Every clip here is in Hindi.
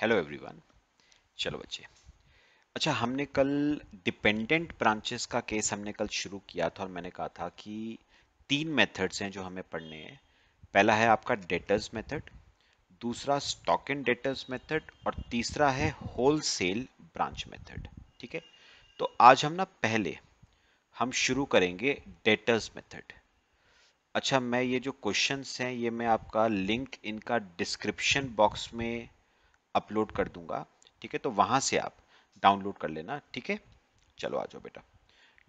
हेलो एवरीवन चलो बच्चे अच्छा हमने कल डिपेंडेंट ब्रांचेस का केस हमने कल शुरू किया था और मैंने कहा था कि तीन मेथड्स हैं जो हमें पढ़ने हैं पहला है आपका डेटर्स मेथड दूसरा स्टॉक एंड डेटर्स मेथड और तीसरा है होलसेल ब्रांच मेथड ठीक है तो आज हम ना पहले हम शुरू करेंगे डेटर्स मेथड अच्छा मैं ये जो क्वेश्चंस हैं ये मैं आपका लिंक इनका डिस्क्रिप्शन बॉक्स में अपलोड कर दूंगा ठीक है तो वहां से आप डाउनलोड कर लेना ठीक है चलो आ जाओ बेटा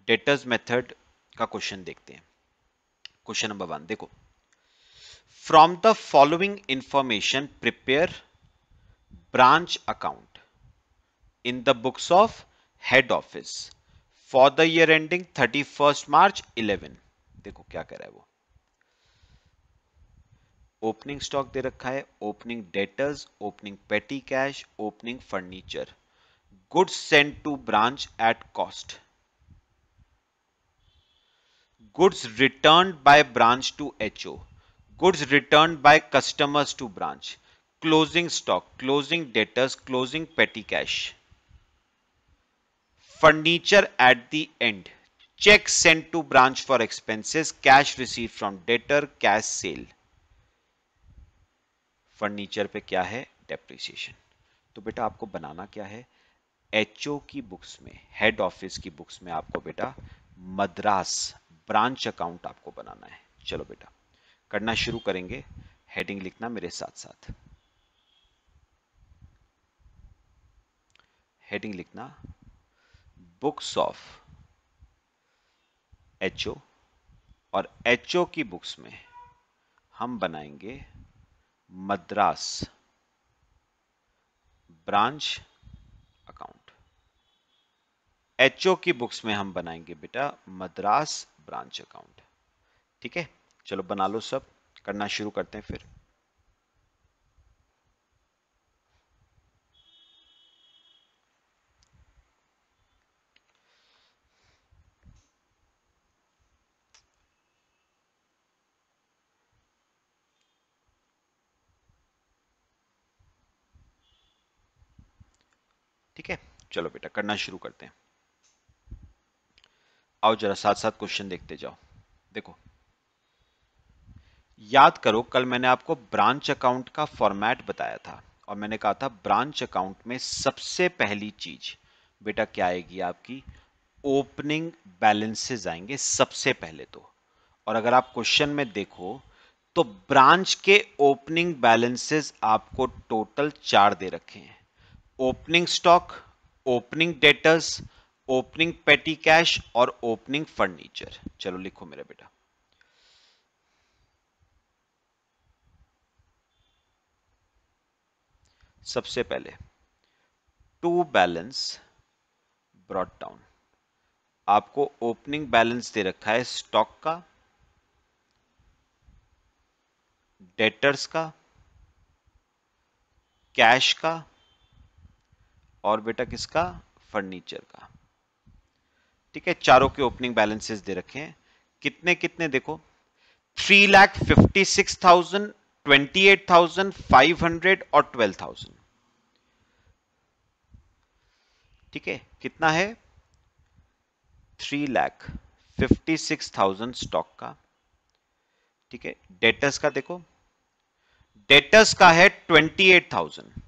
डेटर्स मेथड का क्वेश्चन देखते हैं क्वेश्चन नंबर वन देखो from the following information prepare account in the books of head office for the year ending thirty first March 11 देखो क्या कह रहा है वो ओपनिंग स्टॉक दे रखा है opening debtors opening petty cash opening furniture goods send to branch at cost goods return by branch to H O goods return by customers to branch closing stock closing debtors closing petty cash furniture at the end cheque send to branch for expenses cash receive from debtor cash sale furniture पे क्या है डेप्रिसिएशन तो बेटा आपको बनाना क्या है एच की बुक्स में हेड ऑफिस की बुक्स में आपको बेटा मद्रास ब्रांच अकाउंट आपको बनाना है चलो बेटा करना शुरू करेंगे हेडिंग लिखना मेरे साथ साथ हेडिंग लिखना बुक्स ऑफ एच और एच की बुक्स में हम बनाएंगे मद्रास ब्रांच अकाउंट एचओ की बुक्स में हम बनाएंगे बेटा मद्रास ब्रांच अकाउंट ठीक है चलो बना लो सब करना शुरू करते हैं फिर चलो बेटा करना शुरू करते हैं आओ जरा साथ साथ क्वेश्चन देखते जाओ देखो याद करो कल मैंने आपको ब्रांच अकाउंट का फॉर्मेट बताया था और मैंने कहा था ब्रांच अकाउंट में सबसे पहली चीज बेटा क्या आएगी आपकी ओपनिंग बैलेंसेज आएंगे सबसे पहले तो और अगर आप क्वेश्चन में देखो तो ब्रांच के ओपनिंग बैलेंसेज आपको टोटल चार दे रखे हैं opening stock opening debtors opening petty cash और ओपनिंग फर्नीचर चलो लिखो मेरा बेटा सबसे पहले टू बैलेंस ब्रॉड डाउन आपको ओपनिंग बैलेंस दे रखा है स्टॉक का डेटर्स का कैश का और बेटा किसका फर्नीचर का ठीक है चारों के ओपनिंग बैलेंसेस दे रखे हैं कितने कितने देखो three lakh fifty six thousand twenty eight thousand five hundred और ट्वेल्व थाउजेंड ठीक है कितना है three lakh fifty six thousand stock का ठीक है डेटर्स का देखो डेटर्स का है ट्वेंटी एट थाउजेंड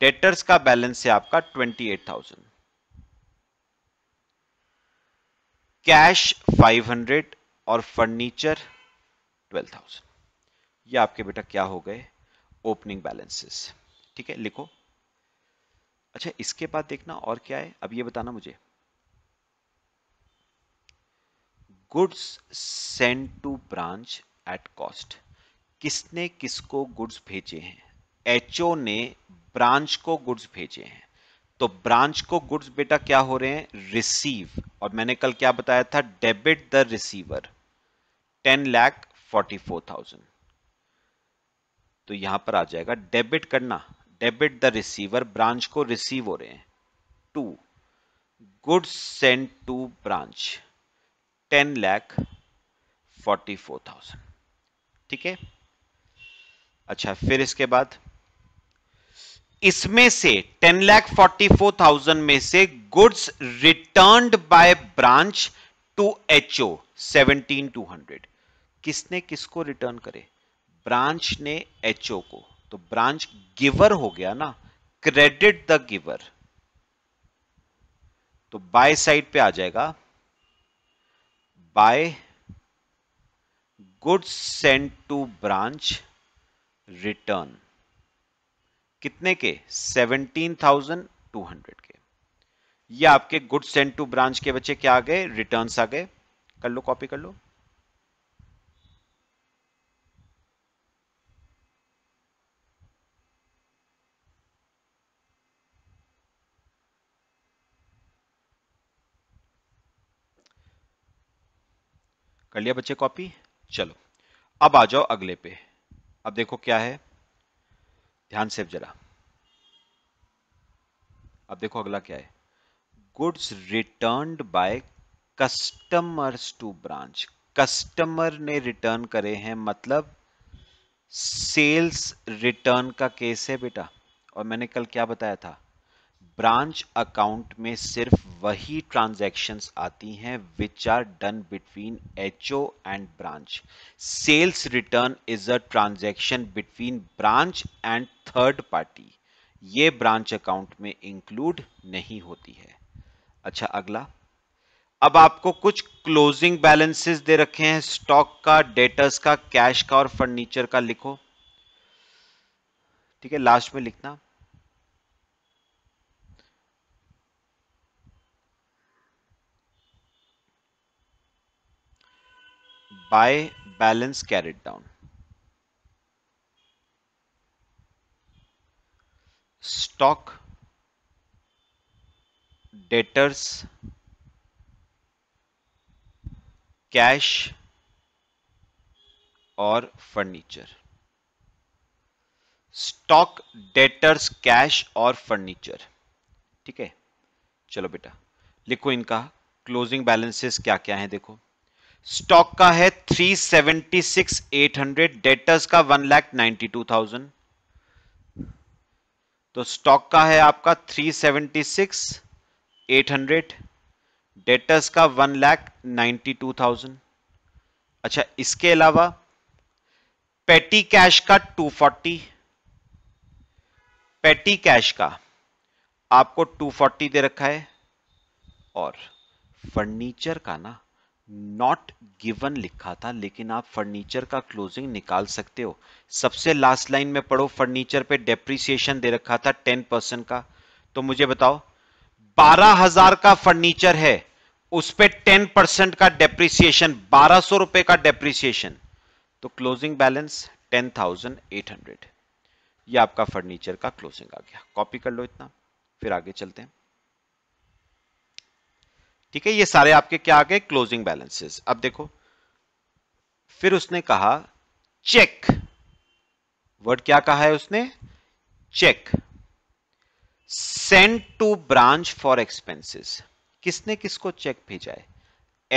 डेटर्स का बैलेंस है आपका twenty eight thousand cash five hundred और फर्नीचर ट्वेल्व थाउजेंड ये आपके बेटा क्या हो गए ओपनिंग बैलेंसेस ठीक है लिखो अच्छा इसके बाद देखना और क्या है अब ये बताना मुझे goods send to branch at cost किसने किसको गुड्स भेजे हैं एचओ ने ब्रांच को गुड्स भेजे हैं तो ब्रांच को गुड्स बेटा क्या हो रहे हैं रिसीव और मैंने कल क्या बताया था debit the receiver ten lakh forty four thousand तो यहां पर आ जाएगा डेबिट करना डेबिट द रिसीवर ब्रांच को रिसीव हो रहे हैं to goods send to branch ten lakh forty four thousand ठीक है अच्छा फिर इसके बाद इसमें से ten lakh forty four thousand में से goods return by branch to H O seventeen two hundred किसने किसको रिटर्न करे ब्रांच ने एच ओ को तो ब्रांच गिवर हो गया ना क्रेडिट द गिवर तो बाय साइड पे आ जाएगा by goods sent to branch return कितने के 17,200 के ये आपके गुड्स सेंड टू ब्रांच के बच्चे क्या आ गए रिटर्न्स आ गए कर लो कॉपी कर लो कर लिया बच्चे कॉपी चलो अब आ जाओ अगले पे अब देखो क्या है ध्यान से जरा अब देखो अगला क्या है goods return by customers to branch customer ने रिटर्न करे हैं मतलब सेल्स रिटर्न का केस है बेटा और मैंने कल क्या बताया था ब्रांच अकाउंट में सिर्फ वही ट्रांजैक्शंस आती हैं which are done between H O and branch sales return is a transaction between branch and third party ये ब्रांच अकाउंट में इंक्लूड नहीं होती है अच्छा अगला अब आपको कुछ क्लोजिंग बैलेंसेस दे रखे हैं स्टॉक का डेटर्स का कैश का और फर्नीचर का लिखो ठीक है लास्ट में लिखना by balance carried down stock debtors cash और फर्नीचर स्टॉक डेटर्स कैश और फर्नीचर ठीक है चलो बेटा लिखो इनका क्लोजिंग बैलेंसेस क्या क्या है देखो स्टॉक का है three seventy six eight hundred debtors का one lakh ninety two thousand तो स्टॉक का है आपका three seventy six eight hundred debtors का one lakh ninety two thousand अच्छा इसके अलावा पेटी कैश का टू फोर्टी पेटी कैश का आपको टू फोर्टी दे रखा है और फर्नीचर का ना नॉट गिवन लिखा था लेकिन आप फर्नीचर का क्लोजिंग निकाल सकते हो सबसे लास्ट लाइन में पढ़ो फर्नीचर पे डेप्रिसिएशन दे रखा था टेन परसेंट का तो मुझे बताओ बारह हजार का फर्नीचर है उस पर टेन परसेंट का डेप्रिसिएशन बारह सौ रुपए का डेप्रिसिएशन तो closing balance ten thousand eight hundred यह आपका फर्नीचर का क्लोजिंग आ गया कॉपी कर लो इतना फिर आगे चलते हैं ठीक है ये सारे आपके क्या आ गए क्लोजिंग बैलेंसेस अब देखो फिर उसने कहा चेक वर्ड क्या कहा है उसने cheque send to branch for expenses किसने किसको चेक भेजा है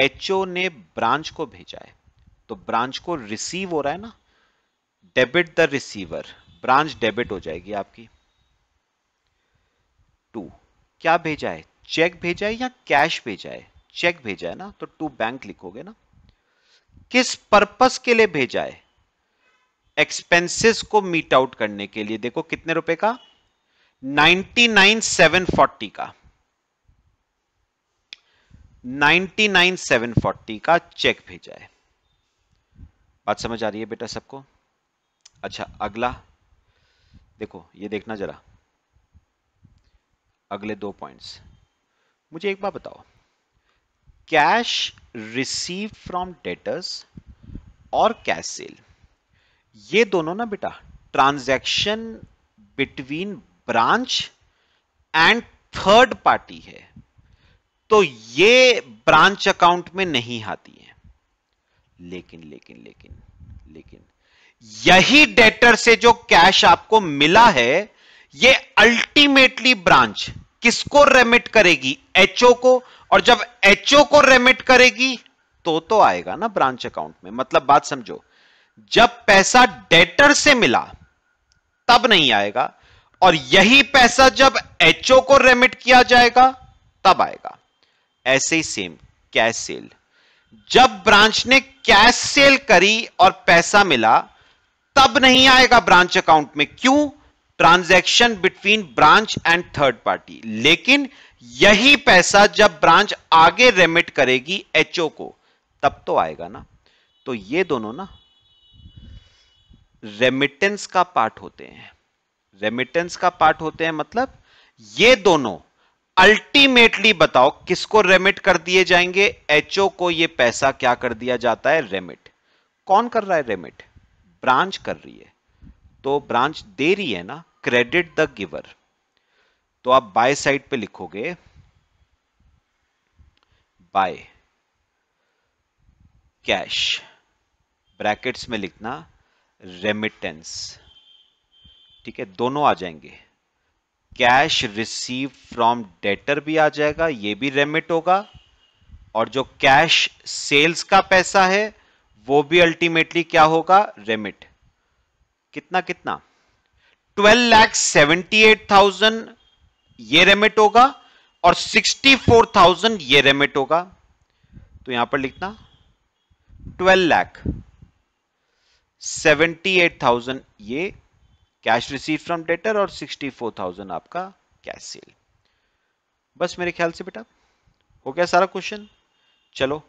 एचओ ने ब्रांच को भेजा है तो ब्रांच को रिसीव हो रहा है ना debit the receiver branch debit हो जाएगी आपकी टू क्या भेजा है चेक भेजा है या कैश भेजा है चेक भेजा है ना तो टू बैंक लिखोगे ना किस पर्पस के लिए भेजा है एक्सपेंसेस को मीट आउट करने के लिए देखो कितने रुपए का 99,740 का 99,740 का चेक भेजा है बात समझ आ रही है बेटा सबको अच्छा अगला देखो ये देखना जरा अगले दो पॉइंट्स मुझे एक बार बताओ कैश रिसीव फ्रॉम डेटर्स और कैश सेल ये दोनों ना बेटा transaction between branch and third party है तो ये ब्रांच अकाउंट में नहीं आती है लेकिन लेकिन लेकिन लेकिन यही डेटर से जो कैश आपको मिला है ये अल्टीमेटली ब्रांच किसको रेमिट करेगी एचओ को और जब एचओ को रेमिट करेगी तो तो आएगा ना ब्रांच अकाउंट में मतलब बात समझो जब पैसा डेटर से मिला तब नहीं आएगा और यही पैसा जब एचओ को रेमिट किया जाएगा तब आएगा ऐसे ही सेम कैश सेल जब ब्रांच ने कैश सेल करी और पैसा मिला तब नहीं आएगा ब्रांच अकाउंट में क्यों transaction between branch and third party लेकिन यही पैसा जब ब्रांच आगे रेमिट करेगी एचओ को तब तो आएगा ना तो ये दोनों ना रेमिटेंस का पार्ट होते हैं रेमिटेंस का पार्ट होते हैं मतलब ये दोनों अल्टीमेटली बताओ किसको रेमिट कर दिए जाएंगे एचओ को ये पैसा क्या कर दिया जाता है रेमिट कौन कर रहा है रेमिट ब्रांच कर रही है तो ब्रांच दे रही है ना क्रेडिट द गिवर तो आप बाय साइड पे लिखोगे बाय कैश ब्रैकेट्स में लिखना रेमिटेंस ठीक है दोनों आ जाएंगे कैश रिसीव फ्रॉम डेटर भी आ जाएगा ये भी रेमिट होगा और जो कैश सेल्स का पैसा है वो भी अल्टीमेटली क्या होगा रेमिट कितना कितना twelve lakh seventy eight thousand ये रेमिट होगा और सिक्सटी फोर थाउजेंड ये रेमिट होगा तो यहां पर लिखना twelve lakh seventy eight thousand ये कैश रिसीव फ्रॉम डेटर और सिक्सटी फोर थाउजेंड आपका कैश सेल बस मेरे ख्याल से बेटा हो गया सारा क्वेश्चन चलो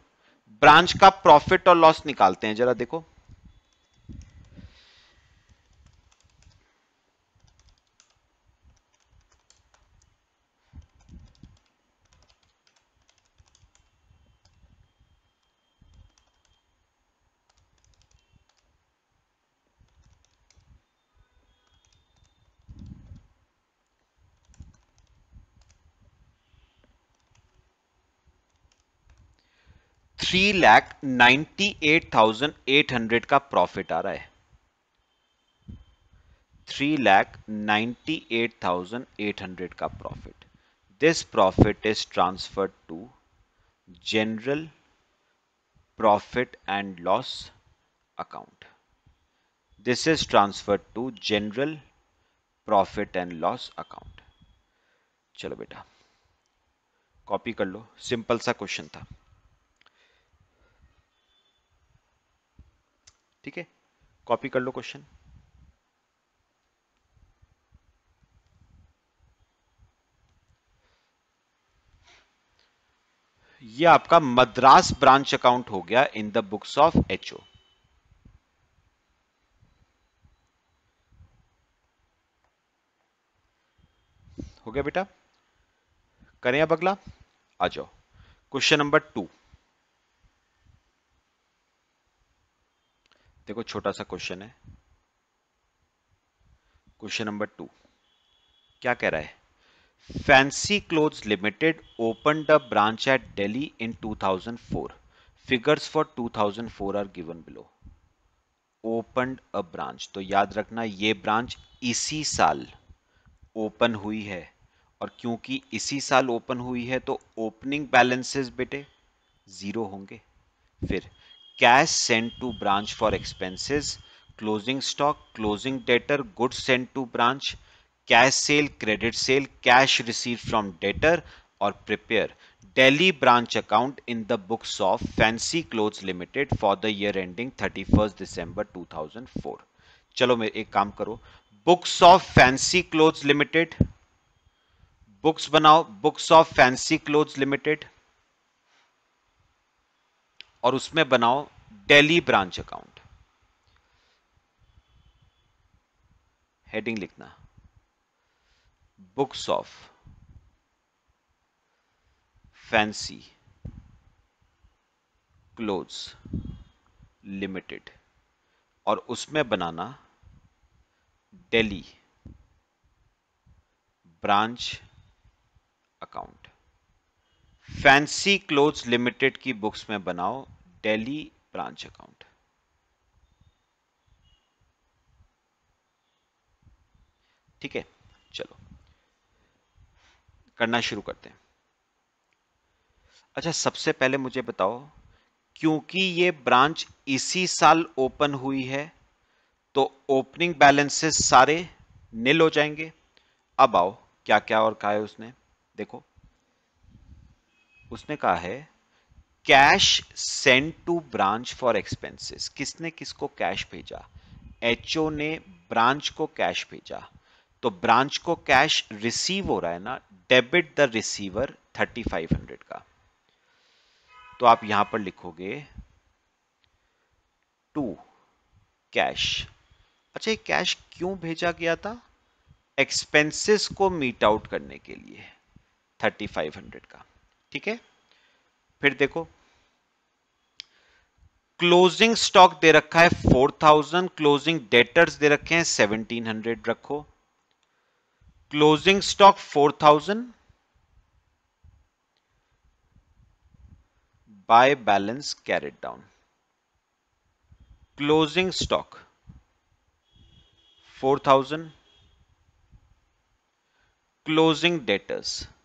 ब्रांच का प्रॉफिट और लॉस निकालते हैं जरा देखो three lakh ninety eight thousand eight hundred का प्रॉफिट आ रहा है three lakh ninety eight thousand eight hundred का profit this profit is transferred to general profit and loss account this is transfer to general profit and loss account चलो बेटा कॉपी कर लो सिंपल सा क्वेश्चन था ठीक है कॉपी कर लो क्वेश्चन ये आपका मद्रास ब्रांच अकाउंट हो गया in the books of HO हो गया बेटा करें अब अगला आ जाओ क्वेश्चन नंबर टू देखो छोटा सा क्वेश्चन है क्वेश्चन नंबर टू क्या कह रहा है fancy cloth limited open the branch at Delhi in 2004 figures for 2004 are given below open a branch तो याद रखना ये ब्रांच इसी साल ओपन हुई है और क्योंकि इसी साल ओपन हुई है तो ओपनिंग बैलेंसेस बेटे ज़ीरो होंगे फिर cash sent to branch for expenses closing stock closing debtor goods sent to branch cash sale credit sale cash received from debtor or prepare Delhi branch account in the books of Fancy Clothes Limited for the year ending 31st December 2004 चलो मेरे एक काम करो books of fancy clothes limited books बनाओ books of fancy clothes limited और उसमें बनाओ डेली ब्रांच अकाउंट हेडिंग लिखना books of fancy clothes limited और उसमें बनाना Delhi branch account fancy clothes limited की बुक्स में बनाओ डेली ब्रांच अकाउंट ठीक है चलो करना शुरू करते हैं अच्छा सबसे पहले मुझे बताओ क्योंकि ये ब्रांच इसी साल ओपन हुई है तो ओपनिंग बैलेंसेस सारे निल हो जाएंगे अब आओ क्या क्या और कहा है उसने देखो उसने कहा है cash send to branch for expenses किसने किसको कैश भेजा एचओ ने ब्रांच को कैश भेजा तो ब्रांच को कैश रिसीव हो रहा है ना डेबिट द रिसीवर 3500 का तो आप यहां पर लिखोगे टू कैश अच्छा ये कैश क्यों भेजा गया था एक्सपेंसेस को मीट आउट करने के लिए 3500 का ठीक है फिर देखो क्लोजिंग स्टॉक दे रखा है 4000 क्लोजिंग डेटर्स दे रखे हैं 1700 रखो closing stock 4000 by balance carried down closing stock 4000 closing debtors 1700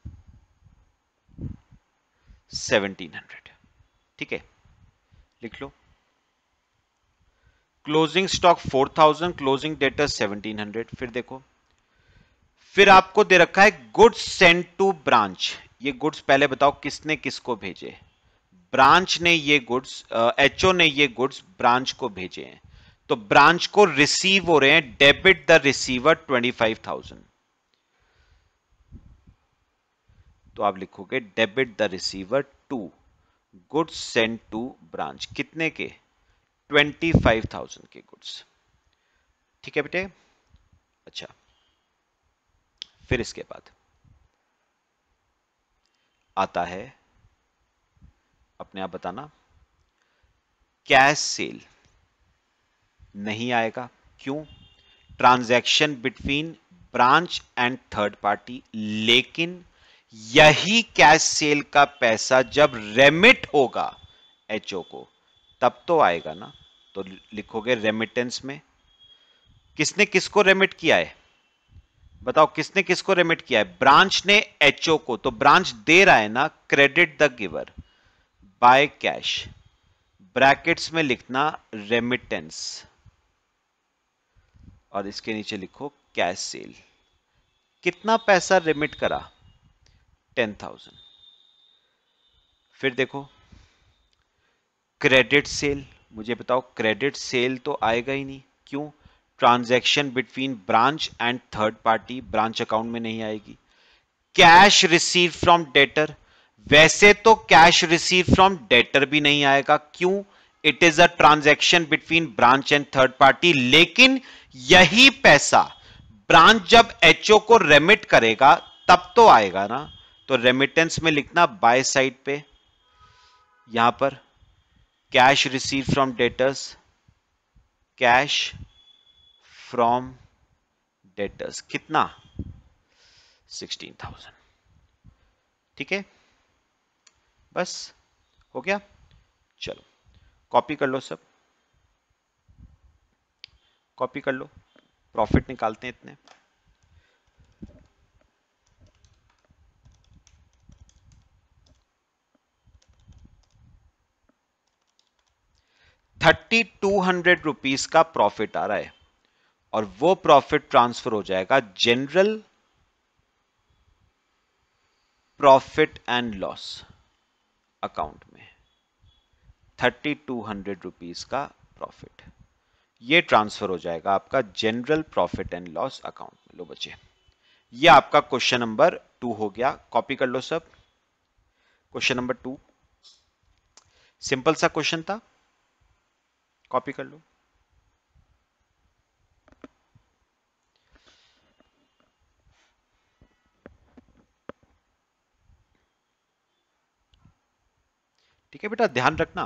seventeen hundred ठीक है लिख लो closing stock four thousand closing debtor seventeen hundred फिर देखो फिर आपको दे रखा है गुड्स सेंड टू ब्रांच ये गुड्स पहले बताओ किसने किसको भेजे ब्रांच ने ये गुड्स एचओ ने ये गुड्स ब्रांच को भेजे हैं तो ब्रांच को रिसीव हो रहे हैं debit the receiver twenty five thousand तो आप लिखोगे debit the receiver to goods send to branch कितने के ट्वेंटी फाइव थाउजेंड के गुड्स ठीक है बेटे अच्छा फिर इसके बाद आता है अपने आप बताना कैश सेल नहीं आएगा क्यों transaction between branch and third party लेकिन यही कैश सेल का पैसा जब रेमिट होगा एचओ को तब तो आएगा ना तो लिखोगे रेमिटेंस में किसने किसको रेमिट किया है बताओ किसने किसको रेमिट किया है ब्रांच ने एचओ को तो ब्रांच दे रहा है ना credit the giver by cash brackets में लिखना रेमिटेंस और इसके नीचे लिखो कैश सेल कितना पैसा रेमिट करा टेन थाउजेंड फिर देखो क्रेडिट सेल मुझे बताओ क्रेडिट सेल तो आएगा ही नहीं क्यों transaction between branch and third party branch account में नहीं आएगी कैश रिसीव फ्रॉम डेटर वैसे तो कैश रिसीव फ्रॉम डेटर भी नहीं आएगा क्यों it is a transaction between branch and third party लेकिन यही पैसा ब्रांच जब एचओ को रेमिट करेगा तब तो आएगा ना तो रेमिटेंस में लिखना बाय साइड पे यहां पर cash receive from debtors cash from debtors कितना सिक्सटीन थाउजेंड ठीक है बस हो गया चलो कॉपी कर लो सब कॉपी कर लो प्रॉफिट निकालते हैं इतने थर्टी टू हंड्रेड रुपीज का प्रॉफिट आ रहा है और वो प्रॉफिट ट्रांसफर हो जाएगा general profit and loss account में थर्टी टू हंड्रेड रुपीज का प्रॉफिट ये ट्रांसफर हो जाएगा आपका general profit and loss account में लो बच्चे ये आपका क्वेश्चन नंबर टू हो गया कॉपी कर लो सब क्वेश्चन नंबर टू सिंपल सा क्वेश्चन था कॉपी कर लो ठीक है बेटा ध्यान रखना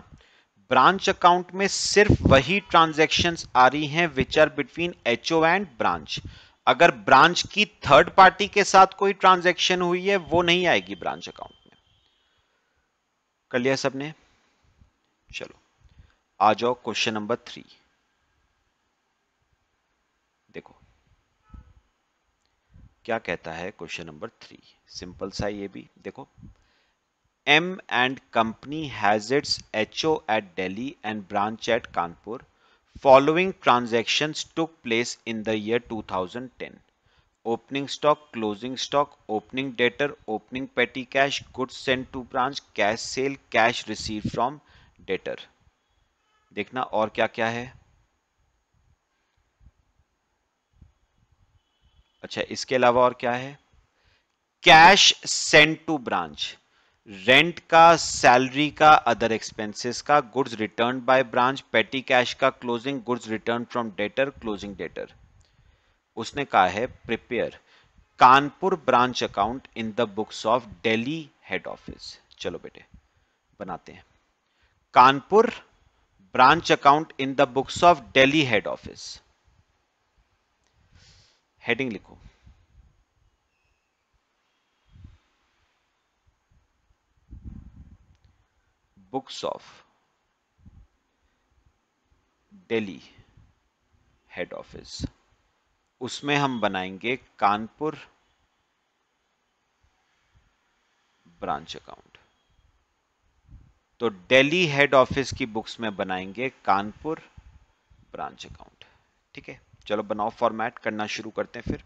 ब्रांच अकाउंट में सिर्फ वही ट्रांजेक्शन आ रही हैं which are between H and branch अगर ब्रांच की थर्ड पार्टी के साथ कोई ट्रांजेक्शन हुई है वो नहीं आएगी ब्रांच अकाउंट में कर लिया सबने चलो आ जाओ क्वेश्चन नंबर थ्री देखो क्या कहता है क्वेश्चन नंबर थ्री सिंपल सा ये भी देखो M and company has its O at Delhi and branch at Kanpur following transaction took place in the year 2010 opening stock closing stock opening debtor opening petty cash goods send to branch cash sale cash receive from debtor देखना और क्या क्या है अच्छा इसके अलावा और क्या है cash send to branch rent का सैलरी का अदर एक्सपेंसेस का goods return by branch petty cash का closing goods return from debtor closing debtor उसने कहा है prepare Kanpur branch account in the books of Delhi head office चलो बेटे बनाते हैं Kanpur branch account in the books of Delhi head office heading लिखो books of Delhi head office उसमें हम बनाएंगे कानपुर ब्रांच अकाउंट तो दिल्ली हेड ऑफिस की बुक्स में बनाएंगे कानपुर ब्रांच अकाउंट ठीक है चलो बनाओ फॉर्मेट करना शुरू करते हैं फिर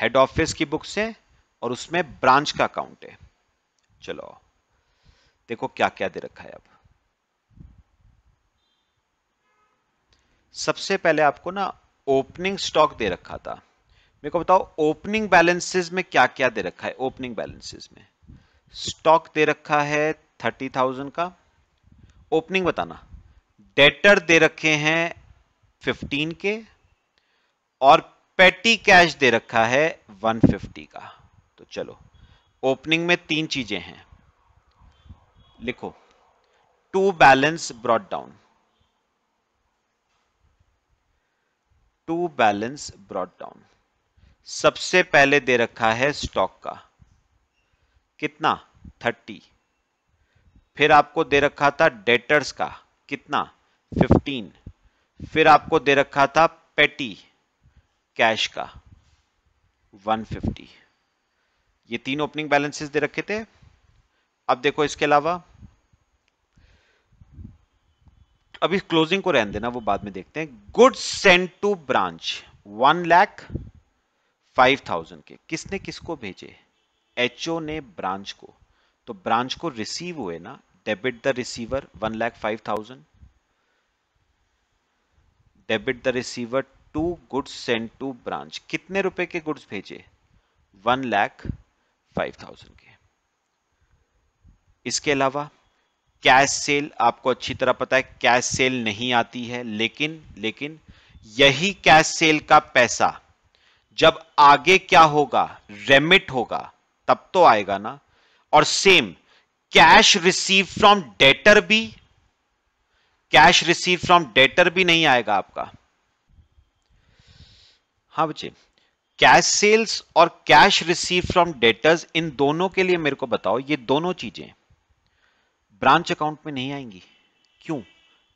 हेड ऑफिस की बुक्स है और उसमें ब्रांच का अकाउंट है चलो देखो क्या क्या दे रखा है अब सबसे पहले आपको ना ओपनिंग स्टॉक दे रखा था मेरे को बताओ ओपनिंग बैलेंसेस में क्या क्या दे रखा है ओपनिंग बैलेंसेस में स्टॉक दे रखा है थर्टी थाउजेंड का ओपनिंग बताना डेटर दे रखे हैं फिफ्टीन के और पेटी कैश दे रखा है वन फिफ्टी का तो चलो ओपनिंग में तीन चीजें हैं लिखो to balance brought down to balance brought down सबसे पहले दे रखा है स्टॉक का कितना थर्टी फिर आपको दे रखा था डेटर्स का कितना फिफ्टीन फिर आपको दे रखा था पेटी कैश का 150 ये तीन ओपनिंग बैलेंसेस दे रखे थे अब देखो इसके अलावा अभी क्लोजिंग को रहने देना वो बाद में देखते हैं good sent to branch one lakh five thousand के किसने किसको भेजे एच ने ब्रांच को तो ब्रांच को रिसीव हुए ना debit the receiver one lakh five thousand debit the receiver to goods send to branch कितने रुपए के गुड्स भेजे वन लैख फाइव थाउजेंड के इसके अलावा कैश सेल आपको अच्छी तरह पता है कैश सेल नहीं आती है लेकिन लेकिन यही कैश सेल का पैसा जब आगे क्या होगा रेमिट होगा तब तो आएगा ना और same cash receive from debtor भी कैश रिसीव फ्रॉम डेटर भी नहीं आएगा आपका हाँ बच्चे कैश सेल्स और कैश रिसीव फ्रॉम डेटर्स इन दोनों के लिए मेरे को बताओ ये दोनों चीजें ब्रांच अकाउंट में नहीं आएंगी क्यों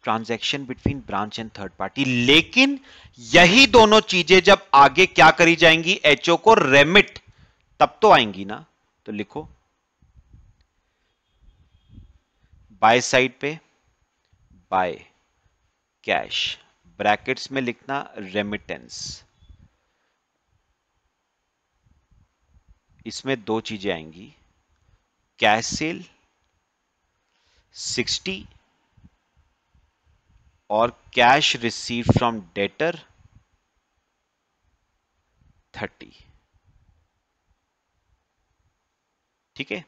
transaction between branch and third party लेकिन यही दोनों चीजें जब आगे क्या करी जाएंगी एचओ को रेमिट तब तो आएंगी ना तो लिखो बाय साइड पे बाय कैश ब्रैकेट्स में लिखना रेमिटेंस इसमें दो चीजें आएंगी कैश सेल 60 और कैश रिसीव फ्रॉम डेटर 30 ठीक है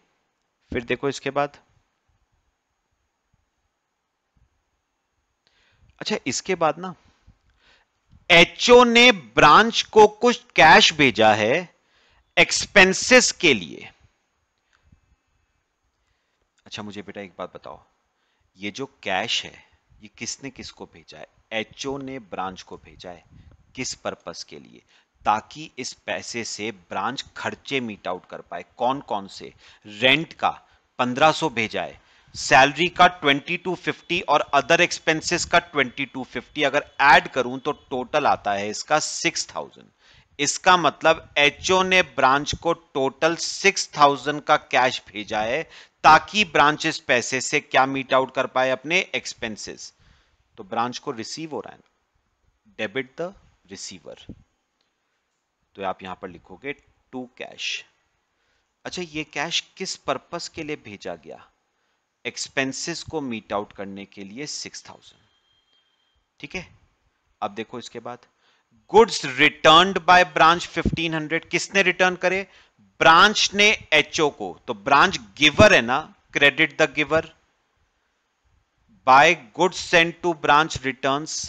फिर देखो इसके बाद अच्छा इसके बाद ना एचओ ने ब्रांच को कुछ कैश भेजा है एक्सपेंसेस के लिए अच्छा मुझे बेटा एक बात बताओ ये जो कैश है ये किसने किसको भेजा है एचओ ने ब्रांच को भेजा है किस पर्पस के लिए ताकि इस पैसे से ब्रांच खर्चे मीट आउट कर पाए कौन कौन से रेंट का 1500 भेजा है सैलरी का 2250 और अदर एक्सपेंसेस का 2250 अगर ऐड करूं तो टोटल आता है इसका 6000 इसका मतलब एचओ ने ब्रांच को टोटल 6000 का कैश भेजा है ताकि ब्रांच इस पैसे से क्या मीट आउट कर पाए अपने एक्सपेंसेस तो ब्रांच को रिसीव हो रहा है डेबिट द रिसीवर तो आप यहाँ पर लिखोगे टू कैश अच्छा ये कैश किस पर्पस के लिए भेजा गया एक्सपेंसेस को मीट आउट करने के लिए सिक्स थाउजेंड ठीक है अब देखो इसके बाद goods return by branch fifteen hundred किसने रिटर्न करे ब्रांच ने एचओ को तो ब्रांच गिवर है ना credit the giver by goods send to branch returns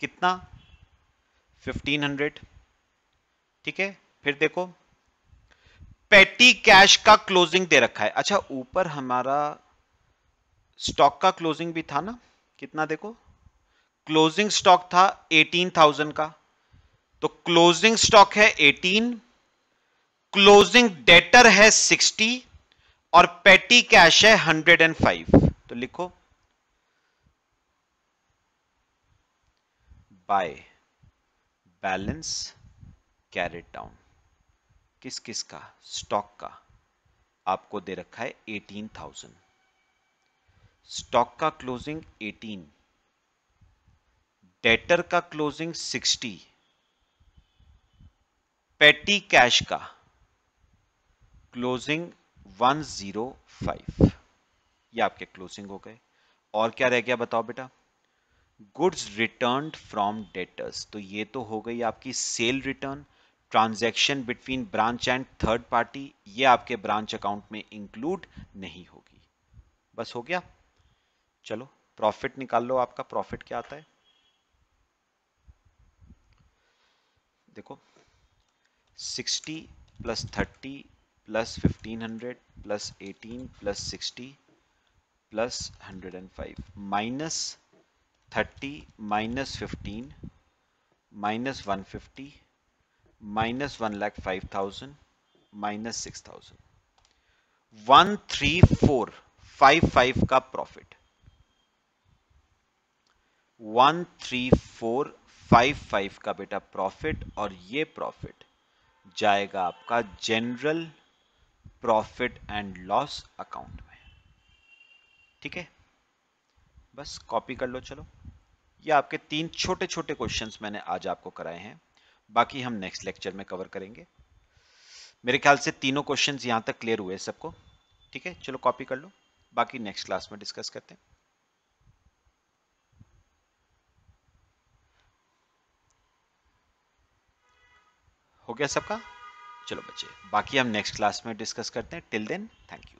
कितना 1500 ठीक है फिर देखो पेटी कैश का क्लोजिंग दे रखा है अच्छा ऊपर हमारा स्टॉक का क्लोजिंग भी था ना कितना देखो क्लोजिंग स्टॉक था 18,000 का तो क्लोजिंग स्टॉक है 18 क्लोजिंग डेटर है 60 और पेटी कैश है 105 तो लिखो बाय बैलेंस कैरेट डाउन किस किस का स्टॉक का आपको दे रखा है एटीन थाउजेंड स्टॉक का क्लोजिंग एटीन डेटर का क्लोजिंग सिक्सटी पेटी कैश का क्लोजिंग वन जीरो फाइव ये आपके क्लोजिंग हो गए और क्या रह गया बताओ बेटा गुड्स रिटर्न फ्रॉम डेटर्स तो ये तो हो गई आपकी sale return transaction between branch and third party ये आपके ब्रांच अकाउंट में इंक्लूड नहीं होगी बस हो गया चलो प्रॉफिट निकाल लो आपका प्रॉफिट क्या आता है देखो 60 plus 30 plus 1500 plus 18 plus 60 plus 105 minus thirty minus fifteen minus one fifty minus one lakh five thousand minus six thousand one three four five five का profit one three four five five का बेटा प्रॉफिट और ये प्रॉफिट जाएगा आपका general profit and loss account में ठीक है बस कॉपी कर लो चलो ये आपके तीन छोटे छोटे क्वेश्चंस मैंने आज आपको कराए हैं बाकी हम नेक्स्ट लेक्चर में कवर करेंगे मेरे ख्याल से तीनों क्वेश्चन यहाँ तक क्लियर हुए सबको ठीक है चलो कॉपी कर लो बाकी नेक्स्ट क्लास में डिस्कस करते हैं हो गया सबका चलो बच्चे बाकी हम नेक्स्ट क्लास में डिस्कस करते हैं टिल देन थैंक यू